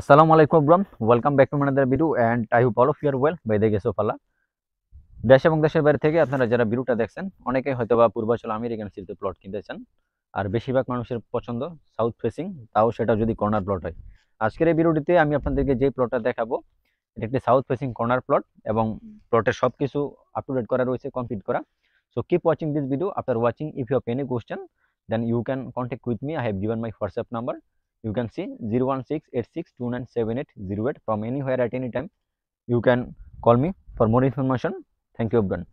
আসসালামু আলাইকুম আব্রাম welcome back to another video and I hope all of you are well by the grace of দেশ এবং দেশের বাইরে থেকে আপনারা যারা বিরুটা দেখছেন অনেকে হয়তো বা পূর্বাচল আমেরিকান সিটিতে প্লট কিনতে চান আর বেশিরভাগ মানুষের পছন্দ সাউথ ফেসিং তাও সেটা যদি কর্নার প্লট হয় আজকের এই বিরুটিতে আমি আপনাদেরকে যে প্লটটা দেখাবো এটা একটি সাউথ ফেসিং কর্নার প্লট এবং প্লটের সব কিছু আপ টু ডেট করা রয়েছে কমপ্লিট করা so keep watching this video after watching if you have any question then you can contact with me I have given my WhatsApp number you can see 01686297808 from anywhere at any time you can call me for more information thank you everyone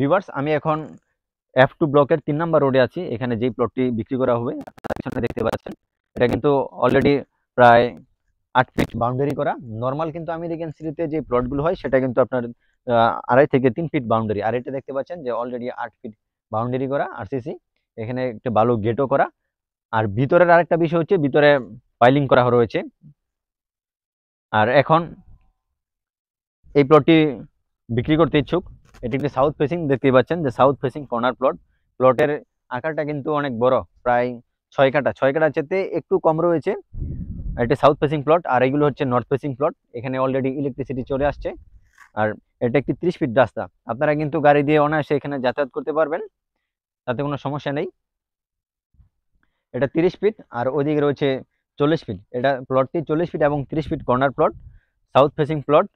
viewers আমি এখন F two ব্লকের তিন number রোডে আছি এখানে যেই প্লটটি বিক্রি করা হবে দেখতে পাচ্ছেন এটা কিন্তু অলরেডি প্রায় আট ফিট বাউন্ডারি করা নর্মাল কিন্তু আমেরিকান সিটিতে যে প্লটগুলো হয় সেটা কিন্তু আপনার আড়াই থেকে তিন ফিট বাউন্ডারি আর এটা দেখতে পাচ্ছেন যে অলরেডি আট ফিট বাউন্ডারি করা আর সিসি এখানে একটা ভালো গেটও করা আর ভিতরের আরেকটা বিষয় হচ্ছে ভিতরে পাইলিং করা রয়েছে আর এখন এই প্লটটি বিক্রি করতে ইচ্ছুক এটি একটি সাউথ ফেসিং দেখতে পাচ্ছেন যে সাউথ ফেসিং কর্নার প্লট প্লটের আকারটা কিন্তু অনেক বড় প্রায় ছয় কাটা ছয় কাটা চেতে একটু কম রয়েছে এটা সাউথ ফেসিং প্লট আর এগুলো হচ্ছে নর্থ ফেসিং প্লট এখানে অলরেডি ইলেকট্রিসিটি চলে আসছে আর এটা একটি ত্রিশ ফিট রাস্তা আপনারা কিন্তু গাড়ি দিয়ে অনায়াসে এখানে যাতায়াত করতে পারবেন তাতে কোনো সমস্যা নেই এটা তিরিশ ফিট আর ওদিকে রয়েছে চল্লিশ ফিট এটা প্লটটি চল্লিশ ফিট এবং তিরিশ feet corner plot south facing plot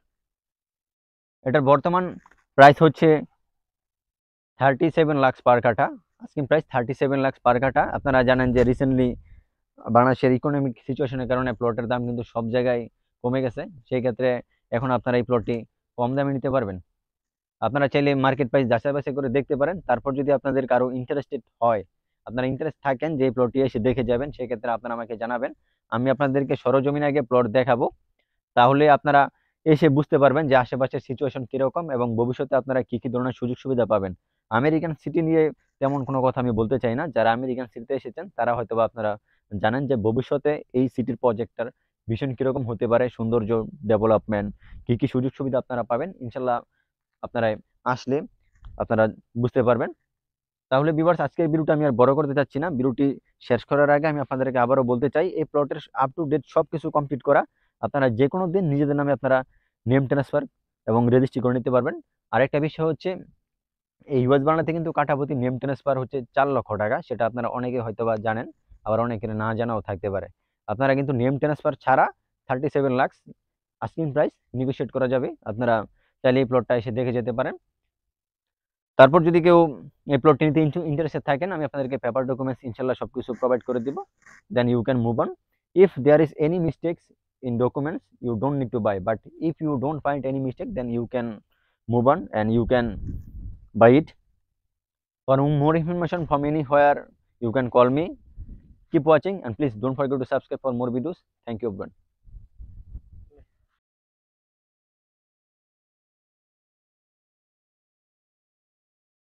এটার বর্তমান প্রাইস হচ্ছে থার্টি সেভেন লাক্স পার কাঠা আজকিন price thirty seven lakhs per কাঠা আপনারা জানেন যে রিসেন্টলি বাংলাদেশের ইকোনমিক সিচুয়েশনের কারণে প্লটের দাম কিন্তু সব জায়গায় কমে গেছে সেই ক্ষেত্রে এখন আপনারা এই প্লটটি কম দামে নিতে পারবেন আপনারা চাইলে মার্কেট প্রাইস যাচাই বাছাই করে দেখতে পারেন তারপর যদি আপনাদের কারো ইন্টারেস্টেড হয় আপনারা ইন্টারেস্ট থাকেন যে প্লটটি এসে দেখে যাবেন সেক্ষেত্রে আপনারা আমাকে জানাবেন আমি আপনাদেরকে সরজমিন আগে প্লট দেখাবো তাহলে আপনারা এসে বুঝতে পারবেন যে আশেপাশের সিচুয়েশন কীরকম এবং ভবিষ্যতে আপনারা কী কী ধরনের সুযোগ সুবিধা পাবেন আমেরিকান সিটি নিয়ে তেমন কোনো কথা আমি বলতে চাই না যারা আমেরিকান সিটিতে এসেছেন তারা হয়তো আপনারা জানেন যে ভবিষ্যতে এই সিটির প্রজেক্টটার ভীষণ কীরকম হতে পারে সৌন্দর্য ডেভেলপমেন্ট কী কী সুযোগ সুবিধা আপনারা পাবেন ইনশাল্লাহ আপনারা আসলে আপনারা বুঝতে পারবেন তাহলে বিভার্স আজকের বিরুটা আমি আর বড় করতে চাচ্ছি না বিরুটি শেষ করার আগে আমি আপনাদেরকে আবারও বলতে চাই এই প্লটের আপ টু ডেট সব কিছু কমপ্লিট করা আপনারা যে কোনো দিন নিজেদের নামে আপনারা নেম ট্রান্সফার এবং রেজিস্ট্রি করে নিতে পারবেন আরেকটা বিষয় হচ্ছে এই ইউএস বাংলাতে কিন্তু কাঠাপতি নেম ট্রান্সফার হচ্ছে চার লক্ষ টাকা সেটা আপনারা অনেকে হয়তো বা জানেন আবার অনেকের না জানাও থাকতে পারে আপনারা কিন্তু নেম ট্রান্সফার ছাড়া thirty seven lakhs asking price negotiate করা যাবে আপনারা চাইলে এই প্লটটা এসে দেখে যেতে পারেন তারপর যদি কেউ এই প্লটটি নিতে ইন্টারেস্টেড থাকেন আমি আপনাদেরকে পেপার ডকুমেন্টস ইনশাল্লাহ সব কিছু প্রোভাইড করে দিব then you can move on if there is any mistakes in documents you don't need to buy but if you don't find any mistake then you can move on and you can buy it for more information information anywhere you can call me Keep watching and please don't forget to subscribe for more videos. Thank you everyone.